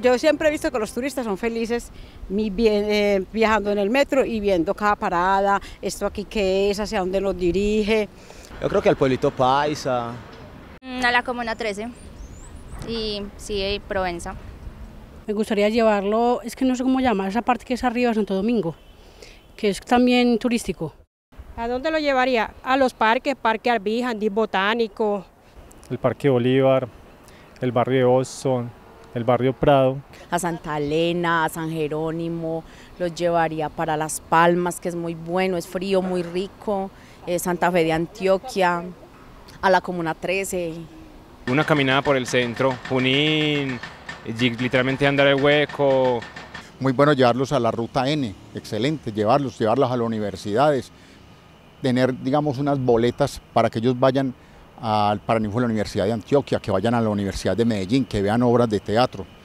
Yo siempre he visto que los turistas son felices eh, viajando en el metro y viendo cada parada, esto aquí qué es, hacia dónde nos dirige. Yo creo que al pueblito Paisa. Mm, a la Comuna 13 y sí, eh, Provenza. Me gustaría llevarlo, es que no sé cómo llama, esa parte que es arriba de Santo Domingo, que es también turístico. ¿A dónde lo llevaría? A los parques, Parque Arbija, Andí Botánico. El Parque Bolívar, el barrio de Boston, el barrio Prado. A Santa Elena, a San Jerónimo, los llevaría para Las Palmas, que es muy bueno, es frío, muy rico, eh, Santa Fe de Antioquia, a la Comuna 13. Una caminada por el centro, Junín, literalmente andar el hueco. Muy bueno llevarlos a la ruta N, excelente, llevarlos, llevarlos a las universidades, tener, digamos, unas boletas para que ellos vayan al Paraninfo de la Universidad de Antioquia, que vayan a la Universidad de Medellín, que vean obras de teatro.